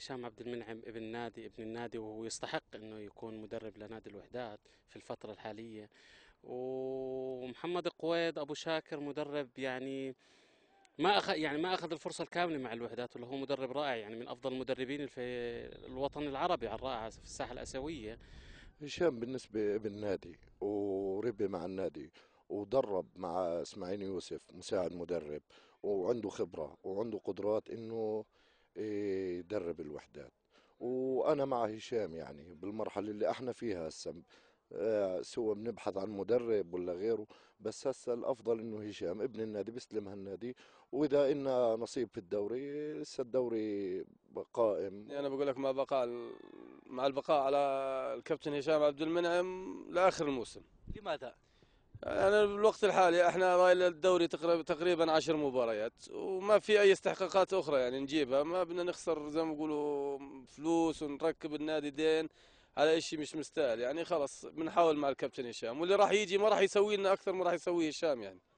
هشام عبد المنعم ابن نادي ابن النادي وهو يستحق انه يكون مدرب لنادي الوحدات في الفتره الحاليه ومحمد قويد ابو شاكر مدرب يعني ما اخذ يعني ما اخذ الفرصه الكامله مع الوحدات ولا هو مدرب رائع يعني من افضل المدربين في الوطن العربي على الرائع في الساحه الاسيويه هشام بالنسبه ابن نادي وربي مع النادي ودرب مع اسماعيل يوسف مساعد مدرب وعنده خبره وعنده قدرات انه يدرب الوحدات وانا مع هشام يعني بالمرحله اللي احنا فيها هسه آه، سواء بنبحث عن مدرب ولا غيره بس هسه الافضل انه هشام ابن النادي بيسلم هالنادي واذا إلنا نصيب في الدوري لسه الدوري قائم يعني انا يعني بقول لك مع بقاء مع البقاء على الكابتن هشام عبد المنعم لاخر الموسم لماذا؟ انا بالوقت الحالي احنا راي الدوري تقريبا عشر مباريات وما في اي استحقاقات اخرى يعني نجيبها ما بدنا نخسر زي ما يقولوا فلوس ونركب النادي دين على شيء مش مستاهل يعني خلاص بنحاول مع الكابتن هشام واللي راح يجي ما راح يسوي لنا اكثر ما راح يسويه هشام يعني